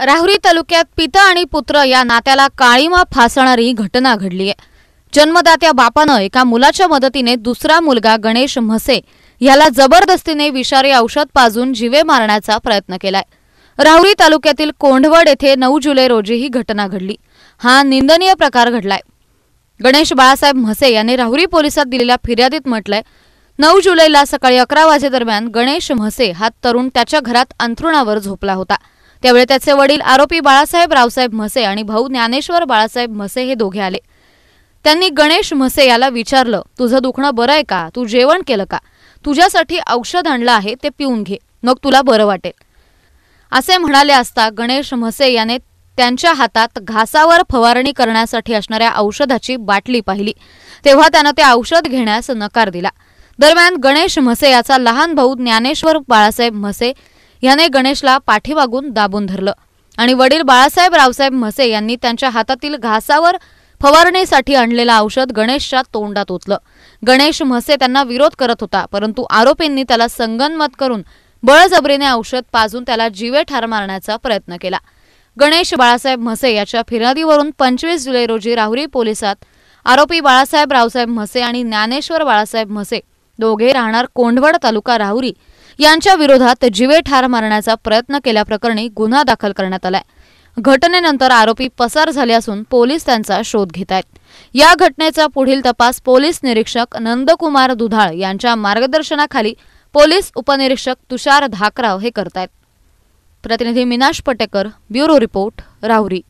राहुरी तालुक्यात पिता आणि पुत्र या नात्याला काळीमा फासणारी घटना घडली आहे जन्मदात्या बापानं एका मुलाच्या मदतीने दुसरा मुलगा गणेश म्हसे याला जबरदस्तीने विषारी औषध पाजून जिवे मारण्याचा प्रयत्न केलाय राहुरी तालुक्यातील कोंढवड येथे नऊ जुलै रोजी ही घटना घडली हा निंदनीय प्रकार घडलाय गणेश बाळासाहेब म्हसे यांनी राहुरी पोलिसात दिलेल्या फिर्यादीत म्हटलंय नऊ जुलैला सकाळी अकरा वाजेदरम्यान गणेश म्हसे हा तरुण त्याच्या घरात अंथरुणावर झोपला होता त्यावेळी त्याचे वडील आरोपी बाळासाहेब रावसाहेब म्हसे आणि भाऊ ज्ञानेश्वर बाळासाहेब म्हसे हे दोघे आले त्यांनी गणेश म्हसे याला विचारलं तुझं दुखणं बरं आहे का तू जेवण केलं का तुझ्यासाठी औषध आणलं आहे ते पिऊन घे मग तुला बरं वाटेल असे म्हणाले असता गणेश म्हसे याने त्यांच्या हातात घासावर फवारणी करण्यासाठी असणाऱ्या औषधाची बाटली पाहिली तेव्हा त्यानं ते औषध घेण्यास नकार दिला दरम्यान गणेश म्हसे याचा लहान भाऊ ज्ञानेश्वर बाळासाहेब म्हसे याने गणेशला पाठीमागून दाबून धरलं आणि वडील बाळासाहेब रावसाहेब म्हसे यांनी त्यांच्या हातातील घासावर फवारणीसाठी आणलेलं औषध गणेशच्या तोंडात ओतलं गणेश म्हसे त्यांना विरोध करत होता परंतु आरोपींनी त्याला संगनमत करून बळजबरीने औषध पाजून त्याला जीवे ठार मारण्याचा प्रयत्न केला गणेश बाळासाहेब म्हसे याच्या फिर्यादीवरून पंचवीस जुलै रोजी राहुरी पोलिसात आरोपी बाळासाहेब रावसाहेब म्हसे आणि ज्ञानेश्वर बाळासाहेब म्हसे दोघे राहणार कोंढवड तालुका राहुरी यांच्या विरोधात जीवे ठार मारण्याचा प्रयत्न केल्याप्रकरणी गुन्हा दाखल करण्यात आलाय घटनेनंतर आरोपी पसार झाले असून पोलीस त्यांचा शोध घेत आहेत या घटनेचा पुढील तपास पोलीस निरीक्षक नंदकुमार दुधाळ यांच्या मार्गदर्शनाखाली पोलीस उपनिरीक्षक तुषार धाकराव हे करतायत प्रतिनिधी मिनाश पटेकर ब्युरो रिपोर्ट राहुरी